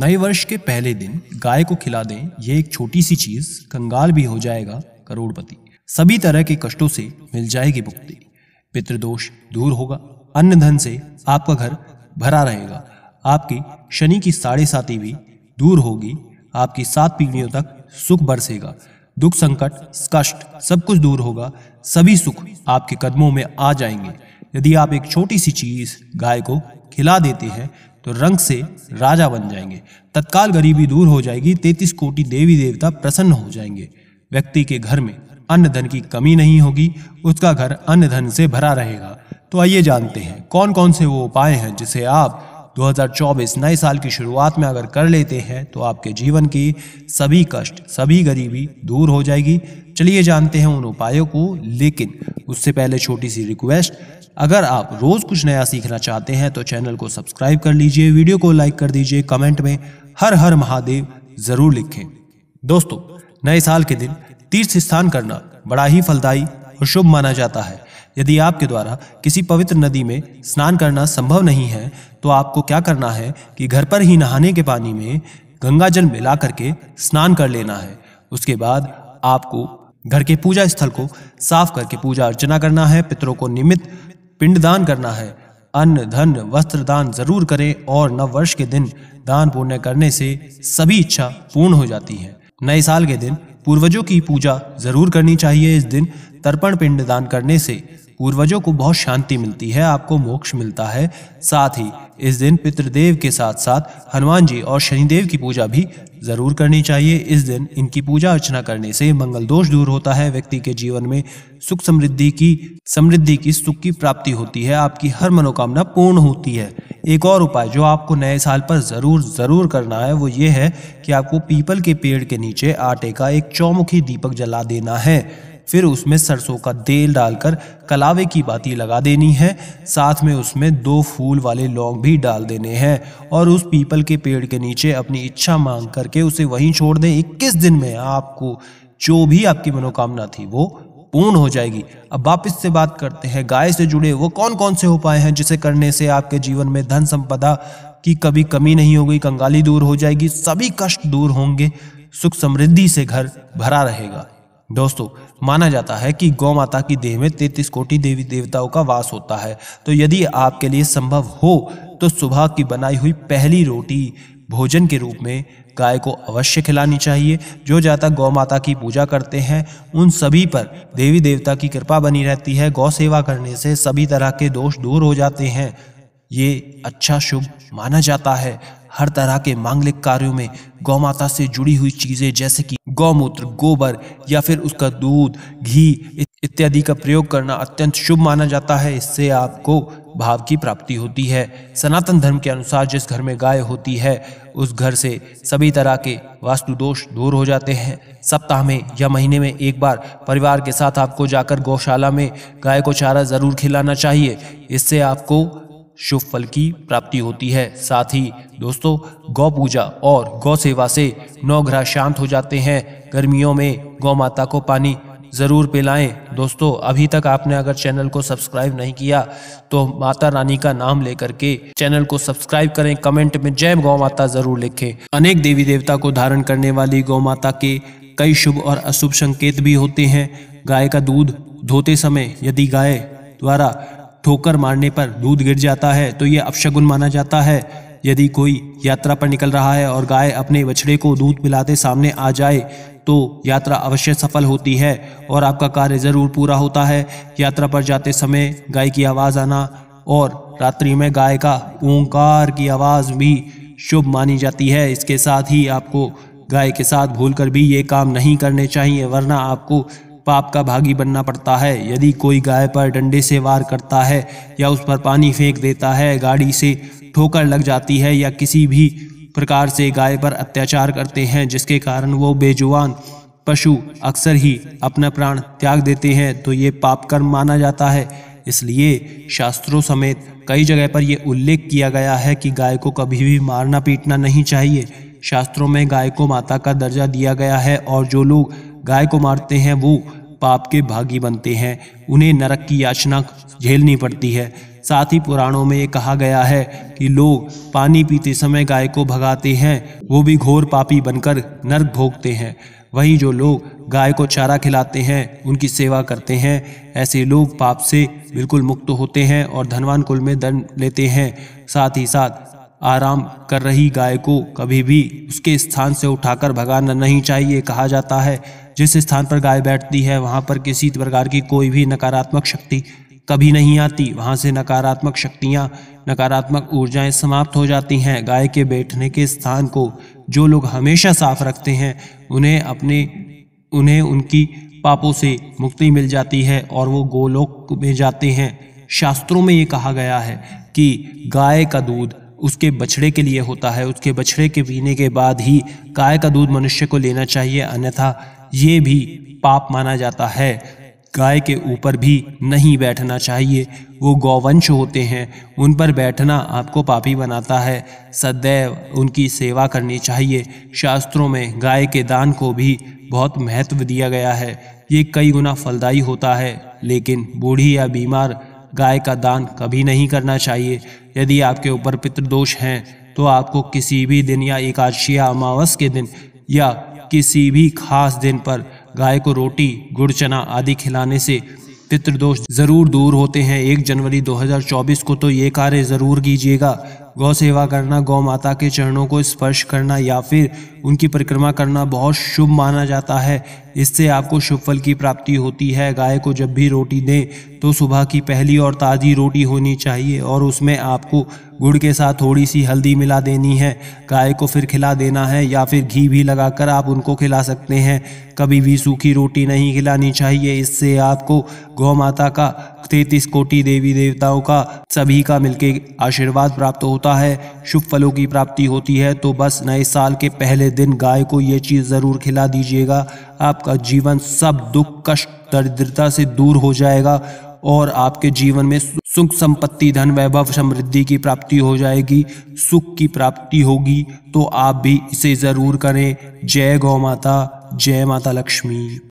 नए वर्ष के पहले दिन गाय को खिला दें ये एक छोटी सी चीज कंगाल भी हो जाएगा करोड़पति सभी तरह के कष्टों से मिल जाएगी मुक्ति पितृदोष दूर होगा अन्न धन से आपका घर भरा रहेगा आपकी शनि की साढ़े साती भी दूर होगी आपकी सात पीढ़ियों तक सुख बरसेगा दुख संकट कष्ट सब कुछ दूर होगा सभी सुख आपके कदमों में आ जाएंगे यदि आप एक छोटी सी चीज गाय को खिला देते हैं तो रंग से राजा बन जाएंगे तत्काल गरीबी दूर हो जाएगी तैतीस कोटि देवी देवता प्रसन्न हो जाएंगे व्यक्ति के घर में अन्न धन की कमी नहीं होगी उसका घर अन्न धन से भरा रहेगा तो आइए जानते हैं कौन कौन से वो उपाय हैं जिसे आप 2024 नए साल की शुरुआत में अगर कर लेते हैं तो आपके जीवन की सभी कष्ट सभी गरीबी दूर हो जाएगी चलिए जानते हैं उन उपायों को लेकिन उससे पहले छोटी सी रिक्वेस्ट अगर आप रोज़ कुछ नया सीखना चाहते हैं तो चैनल को सब्सक्राइब कर लीजिए वीडियो को लाइक कर दीजिए कमेंट में हर हर महादेव ज़रूर लिखें दोस्तों नए साल के दिन तीर्थ स्थान करना बड़ा ही फलदायी और शुभ माना जाता है यदि आपके द्वारा किसी पवित्र नदी में स्नान करना संभव नहीं है तो आपको क्या करना है कि घर पर ही नहाने के पानी में गंगा जल मिला करके स्नान कर लेना है उसके बाद आपको घर के पूजा स्थल को साफ करके पूजा अर्चना करना है पितरों को निमित पिंडदान करना है अन्न धन वस्त्र दान जरूर करें और नव वर्ष के दिन दान पुण्य करने से सभी इच्छा पूर्ण हो जाती है नए साल के दिन पूर्वजों की पूजा जरूर करनी चाहिए इस दिन तर्पण पिंड दान करने से पूर्वजों को बहुत शांति मिलती है आपको मोक्ष मिलता है साथ ही इस दिन पितृदेव के साथ साथ हनुमान जी और शनिदेव की पूजा भी जरूर करनी चाहिए इस दिन इनकी पूजा अर्चना करने से मंगल दोष दूर होता है व्यक्ति के जीवन में सुख समृद्धि की समृद्धि की सुख की प्राप्ति होती है आपकी हर मनोकामना पूर्ण होती है एक और उपाय जो आपको नए साल पर ज़रूर ज़रूर करना है वो ये है कि आपको पीपल के पेड़ के नीचे आटे का एक चौमुखी दीपक जला देना है फिर उसमें सरसों का तेल डालकर कलावे की बाती लगा देनी है साथ में उसमें दो फूल वाले लौंग भी डाल देने हैं और उस पीपल के पेड़ के नीचे अपनी इच्छा मांग करके उसे वहीं छोड़ दें इक्कीस दिन में आपको जो भी आपकी मनोकामना थी वो पूर्ण हो जाएगी अब वापस से बात करते हैं गाय से जुड़े वो कौन कौन से उपाय हैं जिसे करने से आपके जीवन में धन संपदा की कभी कमी नहीं होगी कंगाली दूर हो जाएगी सभी कष्ट दूर होंगे सुख समृद्धि से घर भरा रहेगा दोस्तों माना जाता है कि गौ माता की देह में तैतीस कोटि देवी देवताओं का वास होता है तो यदि आपके लिए संभव हो तो सुबह की बनाई हुई पहली रोटी भोजन के रूप में गाय को अवश्य खिलानी चाहिए जो जातक गौ माता की पूजा करते हैं उन सभी पर देवी देवता की कृपा बनी रहती है गौ सेवा करने से सभी तरह के दोष दूर हो जाते हैं ये अच्छा शुभ माना जाता है हर तरह के मांगलिक कार्यों में गौ माता से जुड़ी हुई चीजें जैसे कि गौमूत्र गोबर या फिर उसका दूध घी इत्यादि का प्रयोग करना अत्यंत शुभ माना जाता है इससे आपको भाव की प्राप्ति होती है सनातन धर्म के अनुसार जिस घर में गाय होती है उस घर से सभी तरह के वास्तु दोष दूर हो जाते हैं सप्ताह में या महीने में एक बार परिवार के साथ आपको जाकर गौशाला में गाय को चारा ज़रूर खिलाना चाहिए इससे आपको शुभ फल की प्राप्ति होती है साथ ही दोस्तों गौ पूजा और गौ सेवा से ग्रह शांत हो जाते हैं गर्मियों में गौ माता को पानी ज़रूर पिलाएं दोस्तों अभी तक आपने अगर चैनल को सब्सक्राइब नहीं किया तो माता रानी का नाम लेकर के चैनल को सब्सक्राइब करें कमेंट में जय गौ माता ज़रूर लिखें अनेक देवी देवता को धारण करने वाली गौ माता के कई शुभ और अशुभ संकेत भी होते हैं गाय का दूध धोते समय यदि गाय द्वारा ठोकर मारने पर दूध गिर जाता है तो यह अपशगुन माना जाता है यदि कोई यात्रा पर निकल रहा है और गाय अपने बछड़े को दूध पिलाते सामने आ जाए तो यात्रा अवश्य सफल होती है और आपका कार्य जरूर पूरा होता है यात्रा पर जाते समय गाय की आवाज़ आना और रात्रि में गाय का ओंकार की आवाज़ भी शुभ मानी जाती है इसके साथ ही आपको गाय के साथ भूलकर भी ये काम नहीं करने चाहिए वरना आपको पाप का भागी बनना पड़ता है यदि कोई गाय पर डंडे से वार करता है या उस पर पानी फेंक देता है गाड़ी से ठोकर लग जाती है या किसी भी प्रकार से गाय पर अत्याचार करते हैं जिसके कारण वो बेजुबान पशु अक्सर ही अपना प्राण त्याग देते हैं तो ये पाप कर्म माना जाता है इसलिए शास्त्रों समेत कई जगह पर यह उल्लेख किया गया है कि गाय को कभी भी मारना पीटना नहीं चाहिए शास्त्रों में गाय को माता का दर्जा दिया गया है और जो लोग गाय को मारते हैं वो पाप के भागी बनते हैं उन्हें नरक की याचना झेलनी पड़ती है साथ ही पुराणों में ये कहा गया है कि लोग पानी पीते समय गाय को भगाते हैं वो भी घोर पापी बनकर नरक भोगते हैं वहीं जो लोग गाय को चारा खिलाते हैं उनकी सेवा करते हैं ऐसे लोग पाप से बिल्कुल मुक्त होते हैं और धनवान कुल में दंड लेते हैं साथ ही साथ आराम कर रही गाय को कभी भी उसके स्थान से उठाकर भगाना नहीं चाहिए कहा जाता है जिस स्थान पर गाय बैठती है वहाँ पर किसी प्रकार की कोई भी नकारात्मक शक्ति कभी नहीं आती वहाँ से नकारात्मक शक्तियाँ नकारात्मक ऊर्जाएं समाप्त हो जाती हैं गाय के बैठने के स्थान को जो लोग हमेशा साफ रखते हैं उन्हें अपने उन्हें उनकी पापों से मुक्ति मिल जाती है और वो गोलोक में जाते हैं शास्त्रों में ये कहा गया है कि गाय का दूध उसके बछड़े के लिए होता है उसके बछड़े के पीने के बाद ही गाय का दूध मनुष्य को लेना चाहिए अन्यथा ये भी पाप माना जाता है गाय के ऊपर भी नहीं बैठना चाहिए वो गौवंश होते हैं उन पर बैठना आपको पापी बनाता है सदैव उनकी सेवा करनी चाहिए शास्त्रों में गाय के दान को भी बहुत महत्व दिया गया है ये कई गुना फलदायी होता है लेकिन बूढ़ी या बीमार गाय का दान कभी नहीं करना चाहिए यदि आपके ऊपर पितृदोष हैं तो आपको किसी भी दिन या एकादशी या अमावस के दिन या किसी भी खास दिन पर गाय को रोटी गुड़ चना आदि खिलाने से पितृदोष ज़रूर दूर होते हैं एक जनवरी 2024 को तो ये कार्य ज़रूर कीजिएगा गौ सेवा करना गौ माता के चरणों को स्पर्श करना या फिर उनकी परिक्रमा करना बहुत शुभ माना जाता है इससे आपको शुभ फल की प्राप्ति होती है गाय को जब भी रोटी दें तो सुबह की पहली और ताज़ी रोटी होनी चाहिए और उसमें आपको गुड़ के साथ थोड़ी सी हल्दी मिला देनी है गाय को फिर खिला देना है या फिर घी भी लगाकर आप उनको खिला सकते हैं कभी भी सूखी रोटी नहीं खिलानी चाहिए इससे आपको गौ माता का तैतीस कोटि देवी देवताओं का सभी का मिलकर आशीर्वाद प्राप्त होता है शुभ फलों की प्राप्ति होती है तो बस नए साल के पहले दिन गाय को ये चीज़ ज़रूर खिला दीजिएगा आपका जीवन सब दुख कष्ट दरिद्रता से दूर हो जाएगा और आपके जीवन में सुख संपत्ति धन वैभव समृद्धि की प्राप्ति हो जाएगी सुख की प्राप्ति होगी तो आप भी इसे ज़रूर करें जय गौ माता जय माता लक्ष्मी